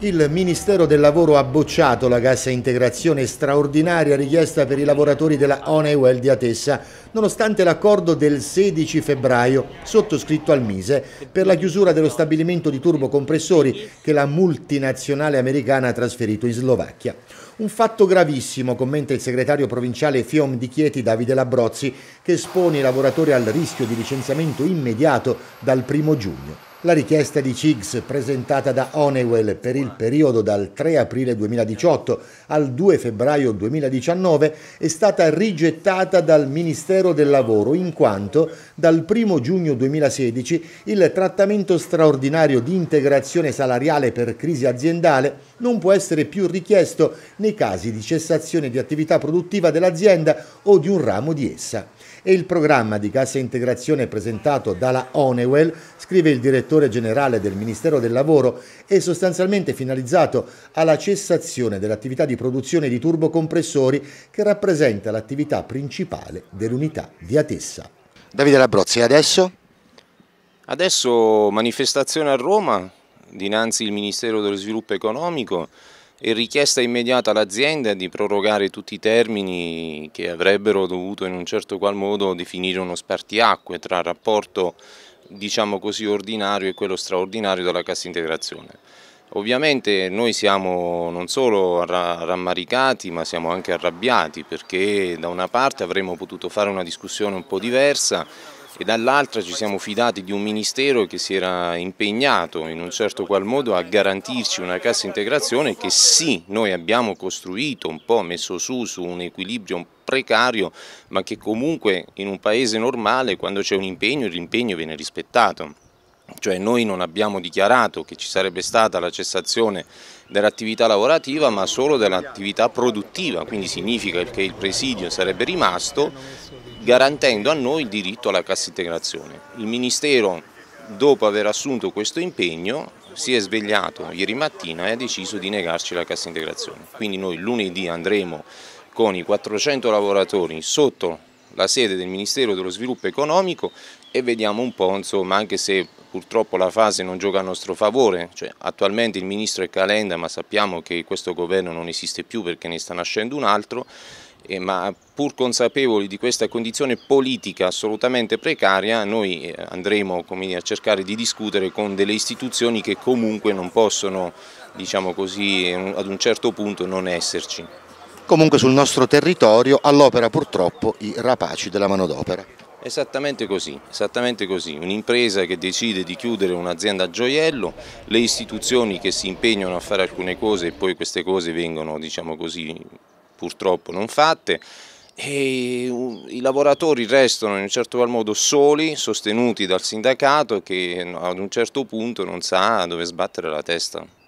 Il Ministero del Lavoro ha bocciato la cassa integrazione straordinaria richiesta per i lavoratori della Onewell di Atessa, nonostante l'accordo del 16 febbraio sottoscritto al Mise per la chiusura dello stabilimento di turbocompressori che la multinazionale americana ha trasferito in Slovacchia. Un fatto gravissimo, commenta il segretario provinciale FIOM di Chieti Davide Labrozzi, che espone i lavoratori al rischio di licenziamento immediato dal 1 giugno. La richiesta di CIGS presentata da Honeywell per il periodo dal 3 aprile 2018 al 2 febbraio 2019 è stata rigettata dal Ministero del Lavoro in quanto dal 1 giugno 2016 il trattamento straordinario di integrazione salariale per crisi aziendale non può essere più richiesto nei casi di cessazione di attività produttiva dell'azienda o di un ramo di essa. E il programma di cassa integrazione presentato dalla Honeywell, scrive il direttore direttore generale del Ministero del Lavoro è sostanzialmente finalizzato alla cessazione dell'attività di produzione di turbocompressori che rappresenta l'attività principale dell'unità di Atessa. Davide Labrozzi, adesso? Adesso manifestazione a Roma dinanzi al Ministero dello Sviluppo Economico e richiesta immediata all'azienda di prorogare tutti i termini che avrebbero dovuto in un certo qual modo definire uno spartiacque tra rapporto diciamo così, ordinario e quello straordinario della cassa integrazione. Ovviamente noi siamo non solo rammaricati ma siamo anche arrabbiati perché da una parte avremmo potuto fare una discussione un po' diversa e dall'altra ci siamo fidati di un Ministero che si era impegnato in un certo qual modo a garantirci una cassa integrazione che sì, noi abbiamo costruito, un po' messo su, su un equilibrio precario, ma che comunque in un paese normale quando c'è un impegno l'impegno viene rispettato. Cioè noi non abbiamo dichiarato che ci sarebbe stata la cessazione dell'attività lavorativa ma solo dell'attività produttiva, quindi significa che il presidio sarebbe rimasto garantendo a noi il diritto alla cassa integrazione. Il Ministero, dopo aver assunto questo impegno, si è svegliato ieri mattina e ha deciso di negarci la cassa integrazione. Quindi noi lunedì andremo con i 400 lavoratori sotto la sede del Ministero dello Sviluppo Economico e vediamo un po', insomma, anche se purtroppo la fase non gioca a nostro favore, cioè, attualmente il Ministro è Calenda ma sappiamo che questo governo non esiste più perché ne sta nascendo un altro eh, ma pur consapevoli di questa condizione politica assolutamente precaria, noi eh, andremo dire, a cercare di discutere con delle istituzioni che comunque non possono, diciamo così, ad un certo punto non esserci. Comunque sul nostro territorio all'opera purtroppo i rapaci della manodopera. Esattamente così, esattamente così. Un'impresa che decide di chiudere un'azienda a gioiello, le istituzioni che si impegnano a fare alcune cose e poi queste cose vengono, diciamo così, purtroppo non fatte e i lavoratori restano in un certo qual modo soli, sostenuti dal sindacato che ad un certo punto non sa dove sbattere la testa.